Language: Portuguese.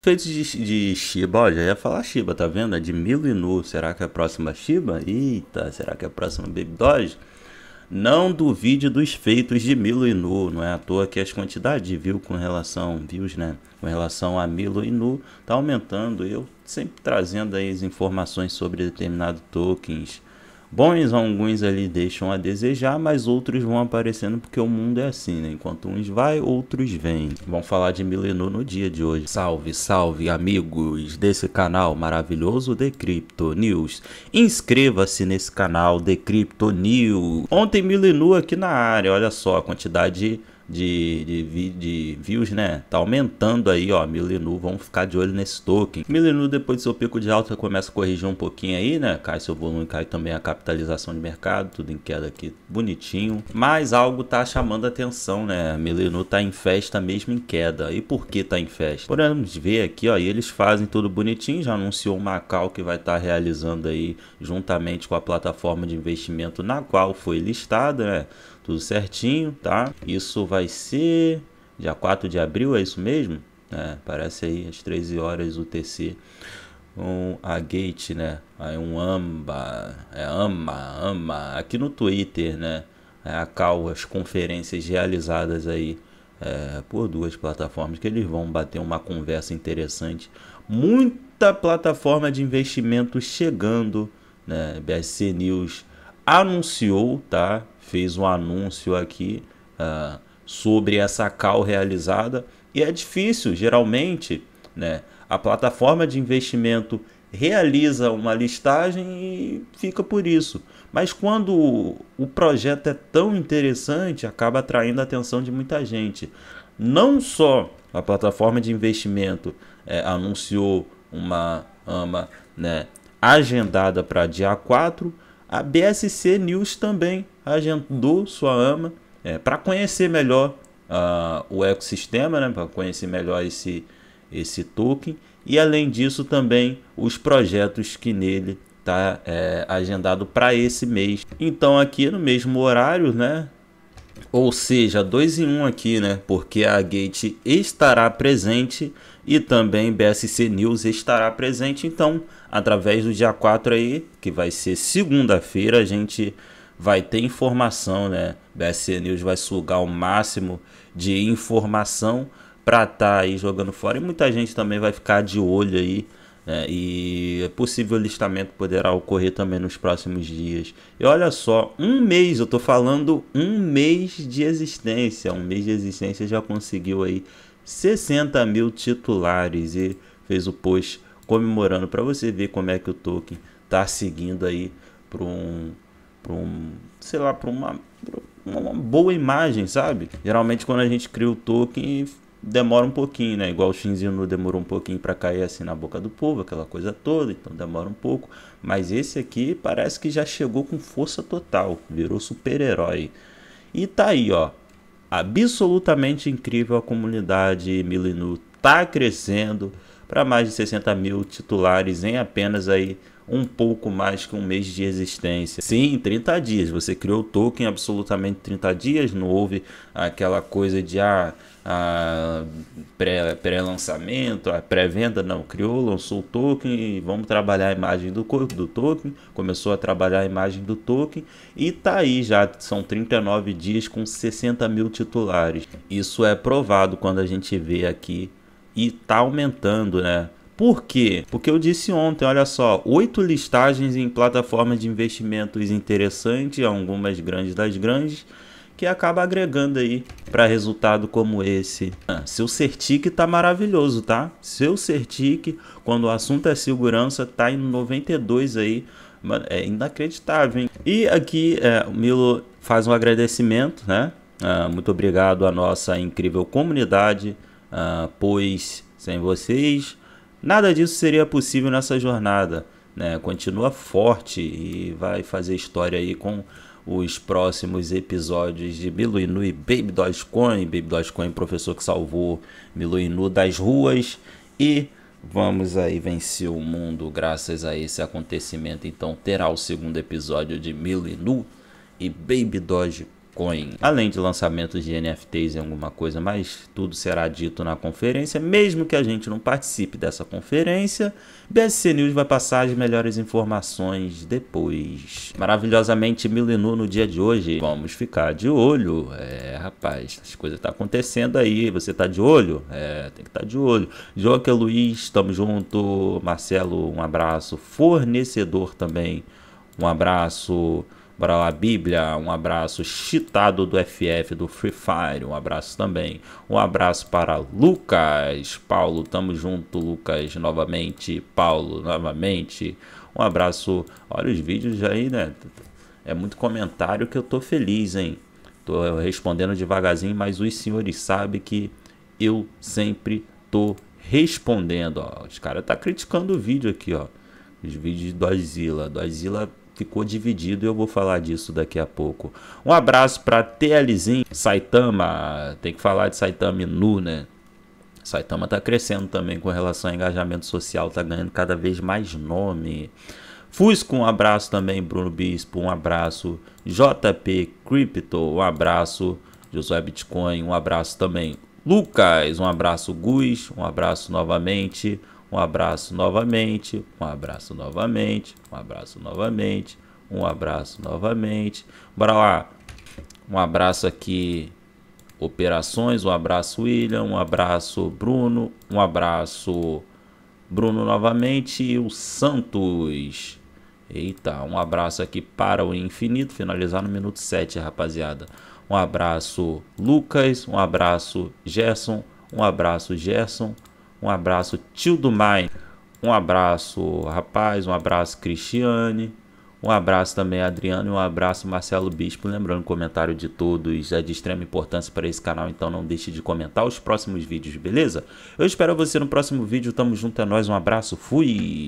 Feitos de, de Shiba, olha, ia falar Shiba, tá vendo? É de Milo e Nu. Será que é a próxima Shiba? Eita, será que é a próxima Baby Doge? Não duvide dos feitos de Milo e Nu, não é à toa que as quantidades de views com relação, views, né, com relação a Milo e Nu tá aumentando. Eu sempre trazendo aí as informações sobre determinados tokens, Bons alguns ali deixam a desejar, mas outros vão aparecendo porque o mundo é assim, né? Enquanto uns vai, outros vêm. Vamos falar de Milenu no dia de hoje. Salve, salve, amigos desse canal maravilhoso Crypto News. Inscreva-se nesse canal Crypto News. Ontem Milenu aqui na área, olha só a quantidade de de, de, de views, né? Tá aumentando aí, ó, Milenu vamos ficar de olho nesse token. Milenu depois do seu pico de alta, começa a corrigir um pouquinho aí, né? Cai seu volume, cai também a capitalização de mercado, tudo em queda aqui, bonitinho. Mas algo tá chamando atenção, né? Milenu tá em festa mesmo em queda. E por que tá em festa? Podemos ver aqui, ó, eles fazem tudo bonitinho, já anunciou Macau que vai estar tá realizando aí juntamente com a plataforma de investimento na qual foi listada, né? Tudo certinho, tá? Isso vai vai ser dia 4 de abril, é isso mesmo? É, parece aí às 13 horas UTC. Um, a Gate, né? Aí um AMBA, é AMA, AMA, aqui no Twitter, né? É, a Cal, as conferências realizadas aí é, por duas plataformas que eles vão bater uma conversa interessante. Muita plataforma de investimento chegando, né? BSC News anunciou, tá? Fez um anúncio aqui. Uh, sobre essa call realizada e é difícil, geralmente, né? A plataforma de investimento realiza uma listagem e fica por isso. Mas quando o projeto é tão interessante, acaba atraindo a atenção de muita gente. Não só a plataforma de investimento é, anunciou uma ama né, agendada para dia 4, a BSC News também agendou sua ama é, para conhecer melhor uh, o ecossistema, né, para conhecer melhor esse, esse token e além disso também os projetos que nele está é, agendado para esse mês. Então aqui no mesmo horário, né? Ou seja, dois em um aqui, né? Porque a Gate estará presente e também BSC News estará presente. Então, através do dia 4 aí, que vai ser segunda-feira, a gente vai ter informação, né? BSN News vai sugar o máximo de informação para estar tá aí jogando fora e muita gente também vai ficar de olho aí. Né? E é possível listamento poderá ocorrer também nos próximos dias. E olha só, um mês, eu tô falando um mês de existência. Um mês de existência já conseguiu aí 60 mil titulares e fez o post comemorando para você ver como é que o Tolkien tá seguindo aí para um para um, sei lá, para uma, uma boa imagem, sabe? Geralmente quando a gente cria o token demora um pouquinho, né? Igual o no demorou um pouquinho para cair assim na boca do povo, aquela coisa toda, então demora um pouco. Mas esse aqui parece que já chegou com força total, virou super-herói. E tá aí, ó. Absolutamente incrível a comunidade Milinu tá crescendo para mais de 60 mil titulares em apenas aí um pouco mais que um mês de existência. Sim, 30 dias. Você criou o token absolutamente 30 dias. Não houve aquela coisa de ah, ah, pré-lançamento, pré a pré-venda. Não, criou, lançou o token e vamos trabalhar a imagem do, do token. Começou a trabalhar a imagem do token e tá aí já. São 39 dias com 60 mil titulares. Isso é provado quando a gente vê aqui e tá aumentando, né? Por quê? Porque eu disse ontem, olha só, oito listagens em plataformas de investimentos interessantes, algumas grandes das grandes, que acaba agregando aí para resultado como esse. Ah, seu Certic tá maravilhoso, tá? Seu Certic, quando o assunto é segurança, tá em 92 aí. É inacreditável, hein? E aqui é, o Milo faz um agradecimento, né? Ah, muito obrigado à nossa incrível comunidade ah, pois sem vocês nada disso seria possível nessa jornada. Né? Continua forte e vai fazer história aí com os próximos episódios de Milu Inu e Baby Dogecoin. Baby Dogecoin, professor que salvou Milu Inu das ruas e vamos aí vencer o mundo graças a esse acontecimento. Então terá o segundo episódio de Milu Inu e Baby Dogecoin Bitcoin, além de lançamentos de NFTs e alguma coisa, mas tudo será dito na conferência, mesmo que a gente não participe dessa conferência. BSC News vai passar as melhores informações depois. Maravilhosamente Milenu no dia de hoje. Vamos ficar de olho. É, rapaz, as coisas estão tá acontecendo aí. Você tá de olho? É, tem que estar tá de olho. Joaquim Luiz, estamos junto. Marcelo, um abraço. Fornecedor também, um abraço. Bora lá, Bíblia, um abraço chitado do FF, do Free Fire, um abraço também. Um abraço para Lucas, Paulo, tamo junto, Lucas, novamente, Paulo, novamente. Um abraço, olha os vídeos aí, né? É muito comentário que eu tô feliz, hein? Tô respondendo devagarzinho, mas os senhores sabem que eu sempre tô respondendo, ó. Os caras tá criticando o vídeo aqui, ó. Os vídeos do Azila, do Azila ficou dividido e eu vou falar disso daqui a pouco. Um abraço para TLzinho, Saitama, tem que falar de Saitama nu, né? Saitama está crescendo também com relação a engajamento social, está ganhando cada vez mais nome. Fusco, um abraço também, Bruno Bispo, um abraço. JP Crypto, um abraço. Josué Bitcoin, um abraço também. Lucas, um abraço. Guz, um abraço novamente. Um abraço novamente, um abraço novamente, um abraço novamente, um abraço novamente. Bora lá. Um abraço aqui operações, um abraço William, um abraço Bruno, um abraço Bruno novamente e o Santos. Eita, um abraço aqui para o infinito, finalizar no minuto 7, rapaziada. Um abraço Lucas, um abraço Gerson, um abraço Gerson, um abraço, tio do Mai, Um abraço, rapaz. Um abraço, Cristiane. Um abraço também, Adriano, e um abraço, Marcelo Bispo. Lembrando, o comentário de todos é de extrema importância para esse canal, então não deixe de comentar os próximos vídeos, beleza? Eu espero você no próximo vídeo. Tamo junto, é nóis. Um abraço, fui!